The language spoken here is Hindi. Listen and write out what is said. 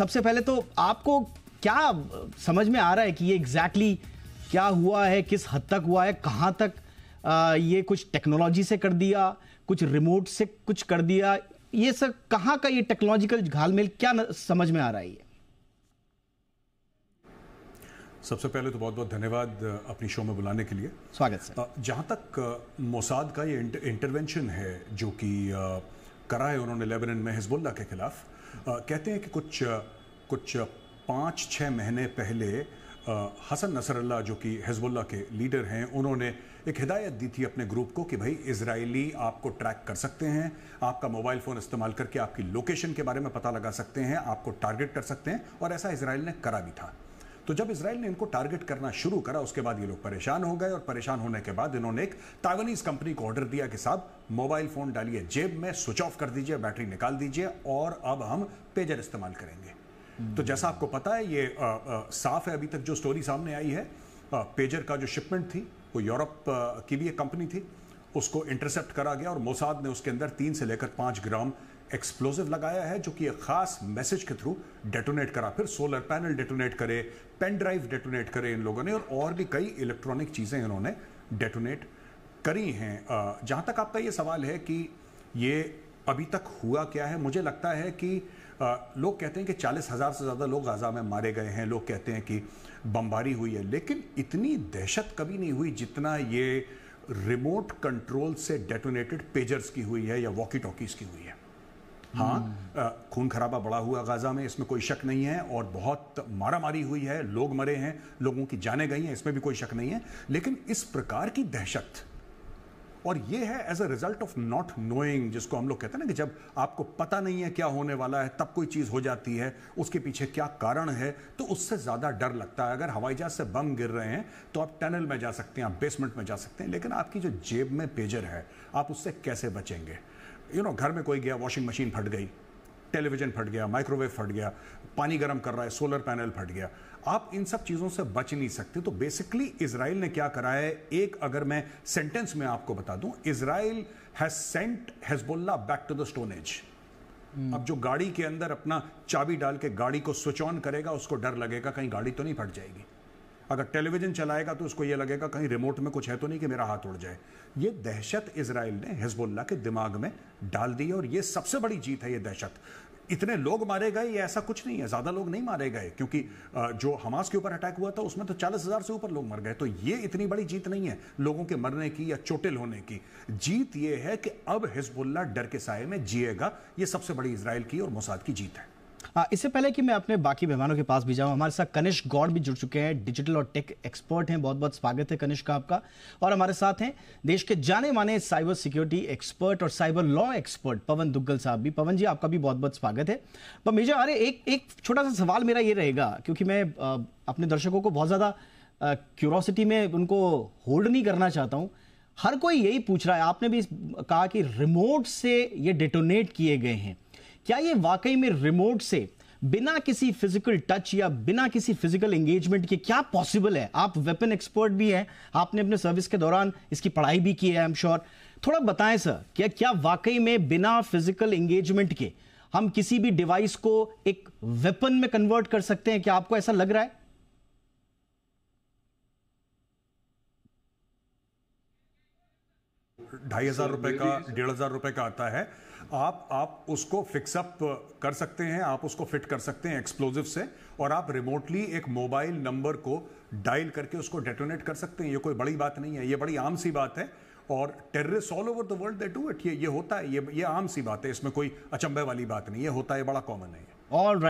सबसे पहले तो आपको क्या समझ में आ रहा है कि ये एग्जैक्टली exactly क्या हुआ है किस हद तक हुआ है कहाँ तक आ, ये कुछ टेक्नोलॉजी से कर दिया कुछ रिमोट से कुछ कर दिया ये सर कहाँ का ये टेक्नोलॉजिकल घालमेल क्या समझ में आ रहा है ये सबसे पहले तो बहुत बहुत धन्यवाद अपनी शो में बुलाने के लिए स्वागत सर जहाँ तक मोसाद का ये इंटरवेंशन है जो कि करा है उन्होंने लेबनन में हिजबुल्ला के खिलाफ कहते हैं कि कुछ कुछ पाँच छः महीने पहले हसन नसरल्ला जो कि हिजबुल्ला के लीडर हैं उन्होंने एक हिदायत दी थी अपने ग्रुप को कि भाई इसराइली आपको ट्रैक कर सकते हैं आपका मोबाइल फ़ोन इस्तेमाल करके आपकी लोकेशन के बारे में पता लगा सकते हैं आपको टारगेट कर सकते हैं और ऐसा इसराइल ने करा भी था तो जब इसराइल ने इनको टारगेट करना शुरू करा उसके बाद ये लोग परेशान हो गए और परेशान होने के बाद इन्होंने एक तावनीज कंपनी को ऑर्डर दिया कि साहब मोबाइल फोन डालिए जेब में स्विच ऑफ कर दीजिए बैटरी निकाल दीजिए और अब हम पेजर इस्तेमाल करेंगे तो जैसा आपको पता है ये आ, आ, साफ है अभी तक जो स्टोरी सामने आई है आ, पेजर का जो शिपमेंट थी वो यूरोप की भी एक कंपनी थी उसको इंटरसेप्ट करा गया और मोसाद ने उसके अंदर तीन से लेकर पाँच ग्राम एक्सप्लोजिव लगाया है जो कि एक खास मैसेज के थ्रू डेटोनेट करा फिर सोलर पैनल डेटोनेट करे पेन ड्राइव डेटोनेट करे इन लोगों ने और, और भी कई इलेक्ट्रॉनिक चीज़ें इन्होंने डेटोनेट करी हैं जहाँ तक आपका ये सवाल है कि ये अभी तक हुआ क्या है मुझे लगता है कि लोग कहते हैं कि चालीस हज़ार से ज़्यादा लोग गजा में मारे गए हैं लोग कहते हैं कि बमबारी हुई है लेकिन इतनी दहशत कभी नहीं हुई जितना ये रिमोट कंट्रोल से डेटोनेटेड पेजर्स की हुई है या वॉकी टॉकीज की हुई है हाँ खून खराबा बड़ा हुआ गाजा में इसमें कोई शक नहीं है और बहुत मारा मारी हुई है लोग मरे हैं लोगों की जाने गई हैं इसमें भी कोई शक नहीं है लेकिन इस प्रकार की दहशत और ये है as a result of not knowing जिसको हम लोग कहते हैं ना कि जब आपको पता नहीं है क्या होने वाला है तब कोई चीज़ हो जाती है उसके पीछे क्या कारण है तो उससे ज़्यादा डर लगता है अगर हवाई जहाज से बम गिर रहे हैं तो आप टनल में जा सकते हैं आप बेसमेंट में जा सकते हैं लेकिन आपकी जो जेब में पेजर है आप उससे कैसे बचेंगे यू you नो know, घर में कोई गया वॉशिंग मशीन फट गई टेलीविजन फट गया माइक्रोवेव फट गया पानी गर्म कर रहा है सोलर पैनल फट गया आप इन सब चीज़ों से बच नहीं सकते तो बेसिकली इसराइल ने क्या करा है एक अगर मैं सेंटेंस में आपको बता दूं Israel has sent Hezbollah back to the stone age अब जो गाड़ी के अंदर अपना चाबी डाल के गाड़ी को स्विच ऑन करेगा उसको डर लगेगा कहीं गाड़ी तो नहीं फट जाएगी अगर टेलीविजन चलाएगा तो उसको ये लगेगा कहीं रिमोट में कुछ है तो नहीं कि मेरा हाथ उड़ जाए ये दहशत इसराइल ने हिजबुल्ला के दिमाग में डाल दी और ये सबसे बड़ी जीत है ये दहशत इतने लोग मारे गए ये ऐसा कुछ नहीं है ज़्यादा लोग नहीं मारे गए क्योंकि जो हमास के ऊपर अटैक हुआ था उसमें तो चालीस हज़ार से ऊपर लोग मर गए तो ये इतनी बड़ी जीत नहीं है लोगों के मरने की या चोटिल होने की जीत ये है कि अब हिजबुल्ला डर के साय में जिएगा ये सबसे बड़ी इसराइल की और मोसाद की जीत है हाँ, इससे पहले कि मैं अपने बाकी मेहमानों के पास भी जाऊं हमारे साथ कनिष्क गौड़ भी जुड़ चुके हैं डिजिटल और टेक एक्सपर्ट हैं बहुत बहुत स्वागत है कनिष्क का आपका और हमारे साथ हैं देश के जाने माने साइबर सिक्योरिटी एक्सपर्ट और cyber law expert Pawan Duggal साहब भी पवन जी आपका भी बहुत बहुत स्वागत है पर मेजर अरे एक एक छोटा सा सवाल मेरा ये रहेगा क्योंकि मैं अपने दर्शकों को बहुत ज़्यादा क्यूरोसिटी में उनको होल्ड नहीं करना चाहता हूँ हर कोई यही पूछ रहा है आपने भी कहा कि रिमोट से ये डिटोनेट किए गए हैं क्या ये वाकई में रिमोट से बिना किसी फिजिकल टच या बिना किसी फिजिकल एंगेजमेंट के क्या पॉसिबल है आप वेपन एक्सपर्ट भी हैं आपने अपने सर्विस के दौरान इसकी पढ़ाई भी की है आई एम श्योर थोड़ा बताएं सर क्या क्या वाकई में बिना फिजिकल एंगेजमेंट के हम किसी भी डिवाइस को एक वेपन में कन्वर्ट कर सकते हैं क्या आपको ऐसा लग रहा है ढाई हज़ार रुपए का डेढ़ हज़ार रुपए का आता है आप आप उसको फिक्सअप uh, कर सकते हैं आप उसको फिट कर सकते हैं एक्सप्लोजिव से और आप रिमोटली एक मोबाइल नंबर को डायल करके उसको डेटोनेट कर सकते हैं ये कोई बड़ी बात नहीं है ये बड़ी आम सी बात है और terrorist all over the world they do it ये ये होता है ये ये आम सी बात है इसमें कोई अचंभे वाली बात नहीं ये होता है बड़ा कॉमन है ऑल